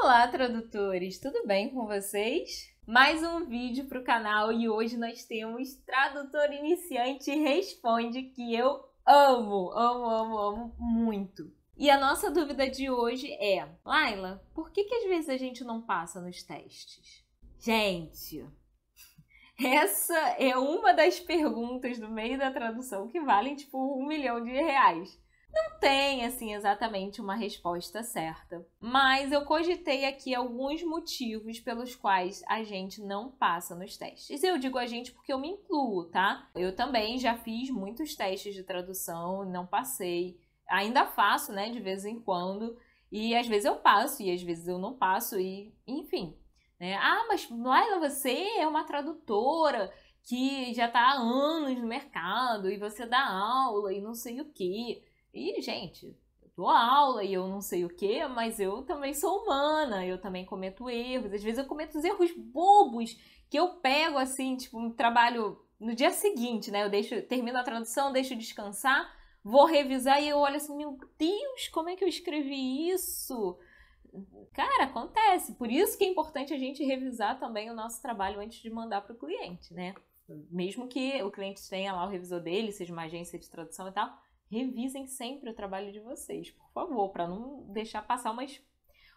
Olá, tradutores! Tudo bem com vocês? Mais um vídeo para o canal e hoje nós temos Tradutor Iniciante Responde, que eu amo, amo, amo, amo muito. E a nossa dúvida de hoje é: Laila, por que, que às vezes a gente não passa nos testes? Gente, essa é uma das perguntas do meio da tradução que valem tipo um milhão de reais. Não tem, assim, exatamente uma resposta certa, mas eu cogitei aqui alguns motivos pelos quais a gente não passa nos testes. Eu digo a gente porque eu me incluo, tá? Eu também já fiz muitos testes de tradução, não passei. Ainda faço, né, de vez em quando, e às vezes eu passo e às vezes eu não passo, e enfim, né? Ah, mas Laila, você é uma tradutora que já está há anos no mercado e você dá aula e não sei o que. E, gente, eu dou aula e eu não sei o que, mas eu também sou humana, eu também cometo erros. Às vezes eu cometo os erros bobos que eu pego assim, tipo, um trabalho no dia seguinte, né? Eu deixo, termino a tradução, deixo descansar, vou revisar e eu olho assim, meu Deus, como é que eu escrevi isso? Cara, acontece. Por isso que é importante a gente revisar também o nosso trabalho antes de mandar para o cliente, né? Mesmo que o cliente tenha lá o revisor dele, seja uma agência de tradução e tal, revisem sempre o trabalho de vocês, por favor, para não deixar passar umas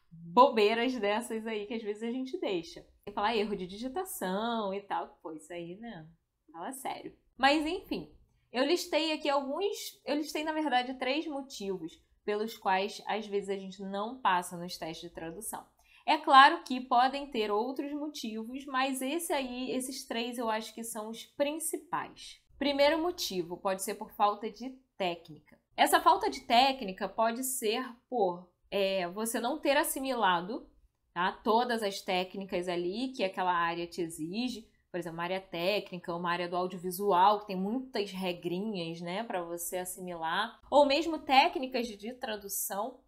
bobeiras dessas aí que às vezes a gente deixa. Tem falar erro de digitação e tal, pô, isso aí, né? Fala sério. Mas enfim, eu listei aqui alguns, eu listei na verdade três motivos pelos quais às vezes a gente não passa nos testes de tradução. É claro que podem ter outros motivos, mas esse aí, esses três eu acho que são os principais. Primeiro motivo pode ser por falta de técnica. Essa falta de técnica pode ser por é, você não ter assimilado tá, todas as técnicas ali que aquela área te exige, por exemplo, uma área técnica, uma área do audiovisual, que tem muitas regrinhas, né, para você assimilar, ou mesmo técnicas de tradução,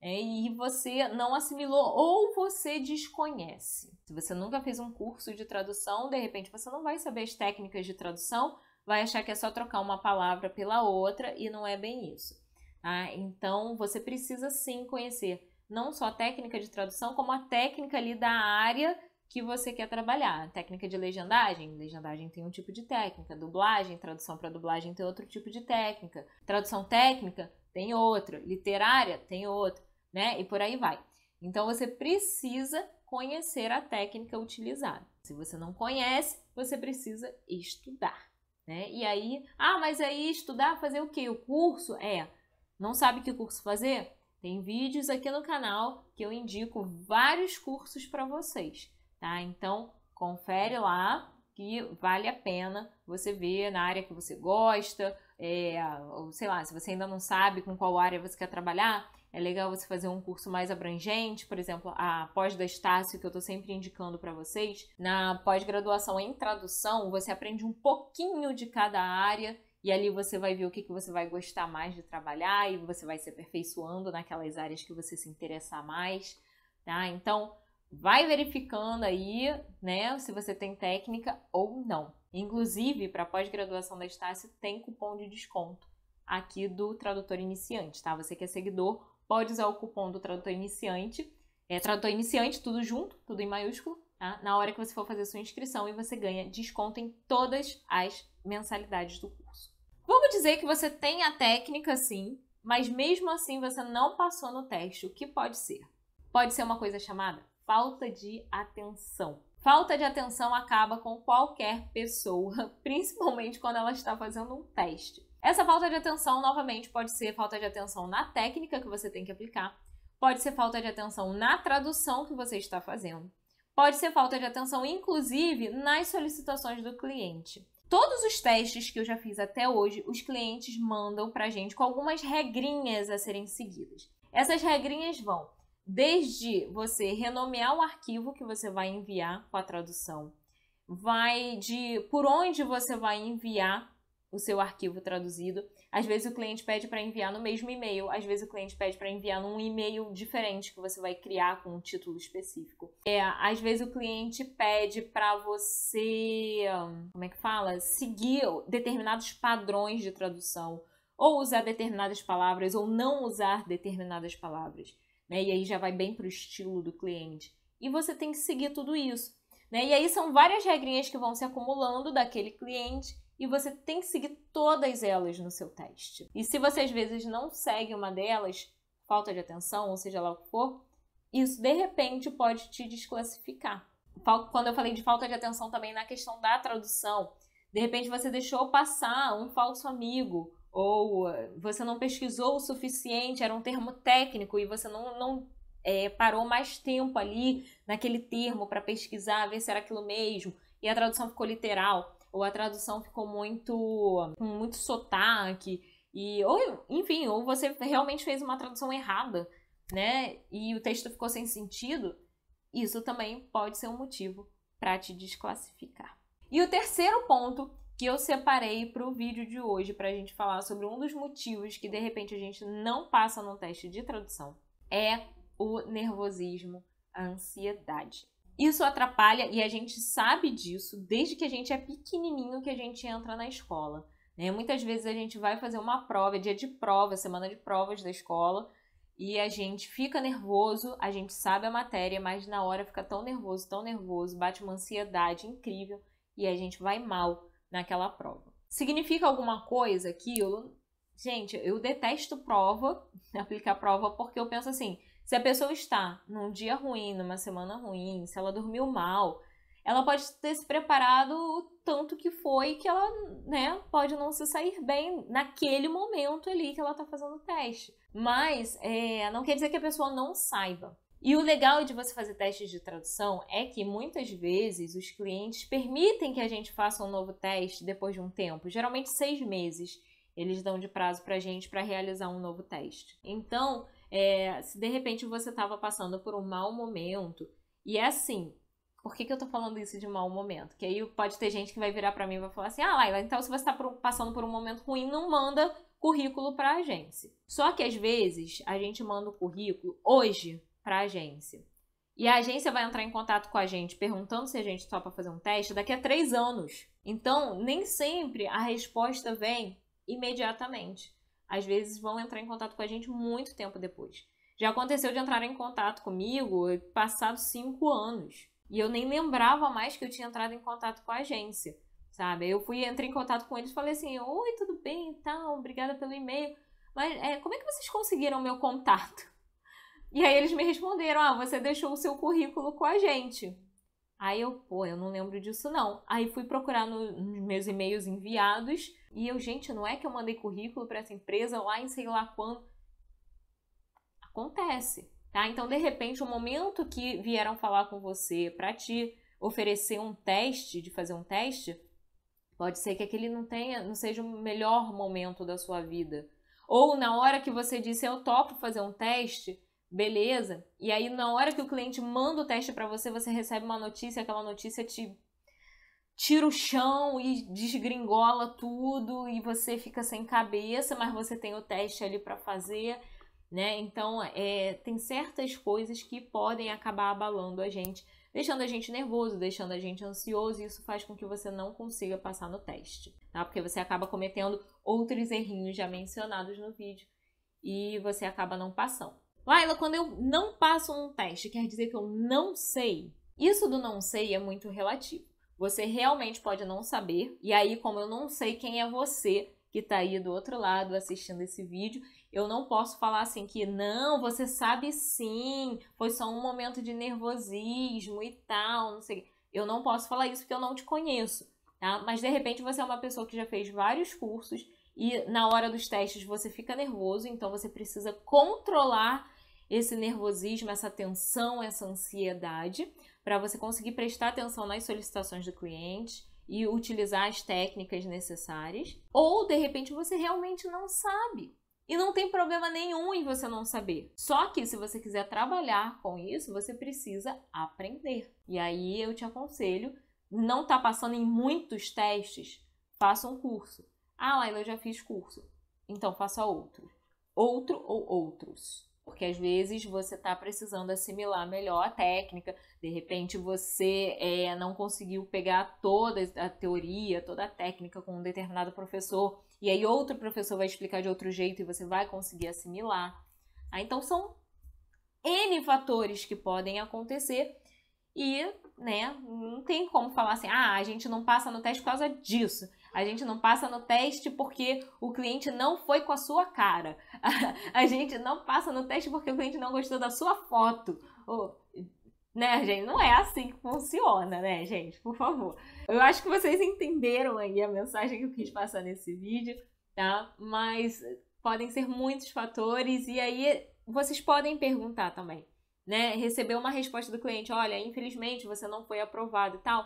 é, e você não assimilou ou você desconhece. Se você nunca fez um curso de tradução, de repente você não vai saber as técnicas de tradução, vai achar que é só trocar uma palavra pela outra e não é bem isso. Ah, Então você precisa sim conhecer não só a técnica de tradução, como a técnica ali da área que você quer trabalhar. Técnica de legendagem, legendagem tem um tipo de técnica, dublagem, tradução para dublagem tem outro tipo de técnica, tradução técnica tem outra, literária tem outra, né? E por aí vai. Então você precisa conhecer a técnica utilizada. Se você não conhece, você precisa estudar, né? E aí, ah, mas aí estudar, fazer o quê? O curso é. Não sabe que curso fazer? Tem vídeos aqui no canal que eu indico vários cursos para vocês tá? Então, confere lá que vale a pena você ver na área que você gosta, é, ou sei lá, se você ainda não sabe com qual área você quer trabalhar, é legal você fazer um curso mais abrangente, por exemplo, a pós da Estácio, que eu estou sempre indicando para vocês. Na pós-graduação em tradução, você aprende um pouquinho de cada área e ali você vai ver o que, que você vai gostar mais de trabalhar e você vai se aperfeiçoando naquelas áreas que você se interessar mais, tá? Então, vai verificando aí, né, se você tem técnica ou não. Inclusive, para pós-graduação da Estácio, tem cupom de desconto aqui do Tradutor Iniciante, tá? Você que é seguidor, pode usar o cupom do Tradutor Iniciante, é Tradutor Iniciante, tudo junto, tudo em maiúsculo, tá? na hora que você for fazer sua inscrição e você ganha desconto em todas as mensalidades do curso. Vamos dizer que você tem a técnica, sim, mas mesmo assim você não passou no teste, o que pode ser? Pode ser uma coisa chamada falta de atenção. Falta de atenção acaba com qualquer pessoa, principalmente quando ela está fazendo um teste. Essa falta de atenção, novamente, pode ser falta de atenção na técnica que você tem que aplicar, pode ser falta de atenção na tradução que você está fazendo, pode ser falta de atenção, inclusive, nas solicitações do cliente. Todos os testes que eu já fiz até hoje, os clientes mandam para a gente com algumas regrinhas a serem seguidas. Essas regrinhas vão desde você renomear o arquivo que você vai enviar com a tradução, vai de por onde você vai enviar o seu arquivo traduzido. Às vezes o cliente pede para enviar no mesmo e-mail, às vezes o cliente pede para enviar num e-mail diferente que você vai criar com um título específico. É, às vezes o cliente pede para você, como é que fala, seguir determinados padrões de tradução, ou usar determinadas palavras ou não usar determinadas palavras né? E aí já vai bem para o estilo do cliente. E você tem que seguir tudo isso. Né? E aí são várias regrinhas que vão se acumulando daquele cliente e você tem que seguir todas elas no seu teste. E se você às vezes não segue uma delas, falta de atenção, ou seja lá o que for, isso de repente pode te desclassificar. Quando eu falei de falta de atenção também na questão da tradução, de repente você deixou passar um falso amigo ou eh, você não pesquisou o suficiente, era um termo técnico e você não, não é, parou mais tempo ali naquele termo para pesquisar, ver se era aquilo mesmo, e a tradução ficou literal, ou a tradução ficou muito com muito sotaque, e, ou enfim, ou você realmente fez uma tradução errada, né? E o texto ficou sem sentido, isso também pode ser um motivo para te desclassificar. E o terceiro ponto que eu separei para o vídeo de hoje para a gente falar sobre um dos motivos que de repente a gente não passa no teste de tradução é o nervosismo, a ansiedade. Isso atrapalha e a gente sabe disso desde que a gente é pequenininho que a gente entra na escola. Né? Muitas vezes a gente vai fazer uma prova, é dia de prova, semana de provas da escola, e a gente fica nervoso, a gente sabe a matéria, mas na hora fica tão nervoso, tão nervoso, bate uma ansiedade incrível e a gente vai mal naquela prova. Significa alguma coisa aquilo? Gente, eu detesto prova, aplicar prova, porque eu penso assim: se a pessoa está num dia ruim, numa semana ruim, se ela dormiu mal, ela pode ter se preparado o tanto que foi que ela, né, pode não se sair bem naquele momento ali que ela está fazendo o teste. Mas é, não quer dizer que a pessoa não saiba. E o legal de você fazer testes de tradução é que muitas vezes os clientes permitem que a gente faça um novo teste depois de um tempo, geralmente seis meses eles dão de prazo para a gente para realizar um novo teste. Então, é, se de repente você estava passando por um mau momento, e é assim, por que, que eu estou falando isso de mau momento? Que aí pode ter gente que vai virar para mim e vai falar assim: ah, Laila, então se você está passando por um momento ruim, não manda currículo para agência. Só que às vezes a gente manda o currículo hoje para a agência. E a agência vai entrar em contato com a gente perguntando se a gente topa fazer um teste daqui a três anos. Então, nem sempre a resposta vem imediatamente. Às vezes vão entrar em contato com a gente muito tempo depois. Já aconteceu de entrar em contato comigo passados cinco anos. E eu nem lembrava mais que eu tinha entrado em contato com a agência, sabe? Eu fui entrei em contato com eles e falei assim: Oi, tudo bem e então, tal, obrigada pelo e-mail. Mas é, como é que vocês conseguiram meu contato? E aí eles me responderam: ah, você deixou o seu currículo com a gente. Aí eu, pô, eu não lembro disso não. Aí fui procurar no, nos meus e-mails enviados e eu, gente, não é que eu mandei currículo para essa empresa lá em sei lá quando. Acontece, tá? Então, de repente, o momento que vieram falar com você para te oferecer um teste, de fazer um teste, pode ser que aquele não tenha, não seja o melhor momento da sua vida. Ou na hora que você disse eu topo fazer um teste, Beleza? E aí, na hora que o cliente manda o teste para você, você recebe uma notícia, aquela notícia te tira o chão e desgringola tudo e você fica sem cabeça, mas você tem o teste ali para fazer, né? Então, é, tem certas coisas que podem acabar abalando a gente, deixando a gente nervoso, deixando a gente ansioso, e isso faz com que você não consiga passar no teste, tá? Porque você acaba cometendo outros errinhos já mencionados no vídeo e você acaba não passando. Laila, quando eu não passo um teste, quer dizer que eu não sei? Isso do não sei é muito relativo. Você realmente pode não saber, e aí, como eu não sei quem é você que está aí do outro lado assistindo esse vídeo, eu não posso falar assim que não, você sabe sim, foi só um momento de nervosismo e tal, não sei. Eu não posso falar isso porque eu não te conheço, tá? Mas de repente você é uma pessoa que já fez vários cursos e na hora dos testes você fica nervoso, então você precisa controlar esse nervosismo, essa tensão, essa ansiedade, para você conseguir prestar atenção nas solicitações do cliente e utilizar as técnicas necessárias. Ou de repente você realmente não sabe. E não tem problema nenhum em você não saber. Só que se você quiser trabalhar com isso, você precisa aprender. E aí eu te aconselho, não tá passando em muitos testes, faça um curso. Ah, Laila, eu já fiz curso. Então faça outro. Outro ou outros. Porque às vezes você está precisando assimilar melhor a técnica, de repente você é, não conseguiu pegar toda a teoria, toda a técnica com um determinado professor, e aí outro professor vai explicar de outro jeito e você vai conseguir assimilar. Ah, então são N fatores que podem acontecer e né, não tem como falar assim, ah, a gente não passa no teste por causa disso. A gente não passa no teste porque o cliente não foi com a sua cara. A gente não passa no teste porque o cliente não gostou da sua foto. Ou, né, gente? Não é assim que funciona, né, gente? Por favor. Eu acho que vocês entenderam aí a mensagem que eu quis passar nesse vídeo, tá? Mas podem ser muitos fatores e aí vocês podem perguntar também, né? Receber uma resposta do cliente, olha, infelizmente você não foi aprovado e tal.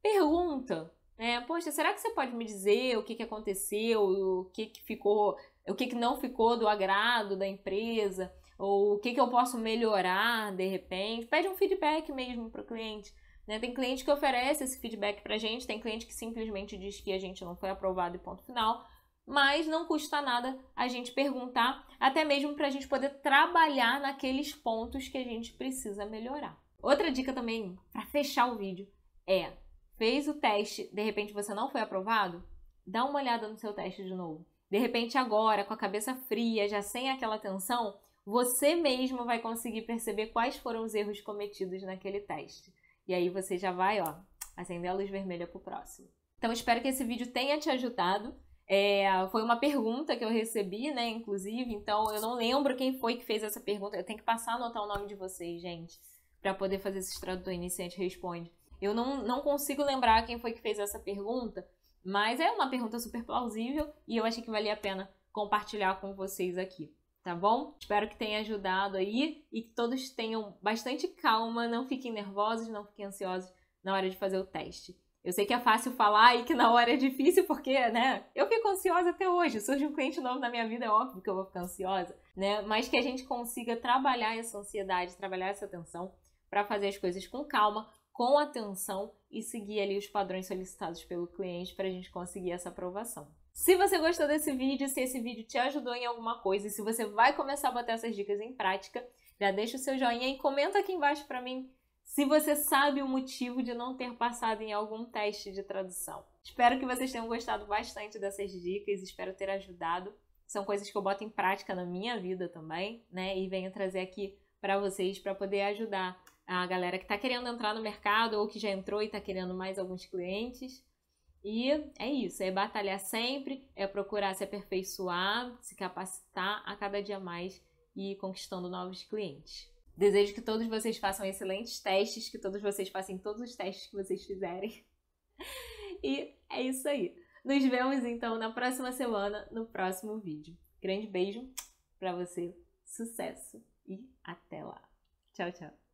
Pergunta, né? Poxa, será que você pode me dizer o que, que aconteceu, o que, que ficou, o que, que não ficou do agrado da empresa, ou o que, que eu posso melhorar de repente? Pede um feedback mesmo para o cliente. Né? Tem cliente que oferece esse feedback para a gente, tem cliente que simplesmente diz que a gente não foi aprovado e ponto final. Mas não custa nada a gente perguntar, até mesmo para a gente poder trabalhar naqueles pontos que a gente precisa melhorar. Outra dica também para fechar o vídeo é fez o teste, de repente você não foi aprovado, dá uma olhada no seu teste de novo. De repente, agora, com a cabeça fria, já sem aquela tensão, você mesmo vai conseguir perceber quais foram os erros cometidos naquele teste. E aí você já vai, ó, acender a luz vermelha pro próximo. Então, espero que esse vídeo tenha te ajudado. É, foi uma pergunta que eu recebi, né, inclusive, então eu não lembro quem foi que fez essa pergunta. Eu tenho que passar a anotar o nome de vocês, gente, para poder fazer esses tradutor iniciante responde. Eu não, não consigo lembrar quem foi que fez essa pergunta, mas é uma pergunta super plausível e eu achei que valia a pena compartilhar com vocês aqui, tá bom? Espero que tenha ajudado aí e que todos tenham bastante calma, não fiquem nervosos, não fiquem ansiosos na hora de fazer o teste. Eu sei que é fácil falar e que na hora é difícil, porque, né? Eu fico ansiosa até hoje. Surge um cliente novo na minha vida, é óbvio que eu vou ficar ansiosa, né? Mas que a gente consiga trabalhar essa ansiedade, trabalhar essa tensão para fazer as coisas com calma, com atenção e seguir ali os padrões solicitados pelo cliente para a gente conseguir essa aprovação. Se você gostou desse vídeo, se esse vídeo te ajudou em alguma coisa e se você vai começar a botar essas dicas em prática, já deixa o seu joinha e comenta aqui embaixo para mim se você sabe o motivo de não ter passado em algum teste de tradução. Espero que vocês tenham gostado bastante dessas dicas, espero ter ajudado. São coisas que eu boto em prática na minha vida também, né? E venho trazer aqui para vocês para poder ajudar a galera que está querendo entrar no mercado ou que já entrou e está querendo mais alguns clientes. E é isso, é batalhar sempre, é procurar se aperfeiçoar, se capacitar a cada dia mais e conquistando novos clientes. Desejo que todos vocês façam excelentes testes, que todos vocês façam todos os testes que vocês fizerem. E é isso aí. Nos vemos então na próxima semana, no próximo vídeo. Grande beijo para você, sucesso e até lá. Tchau, tchau.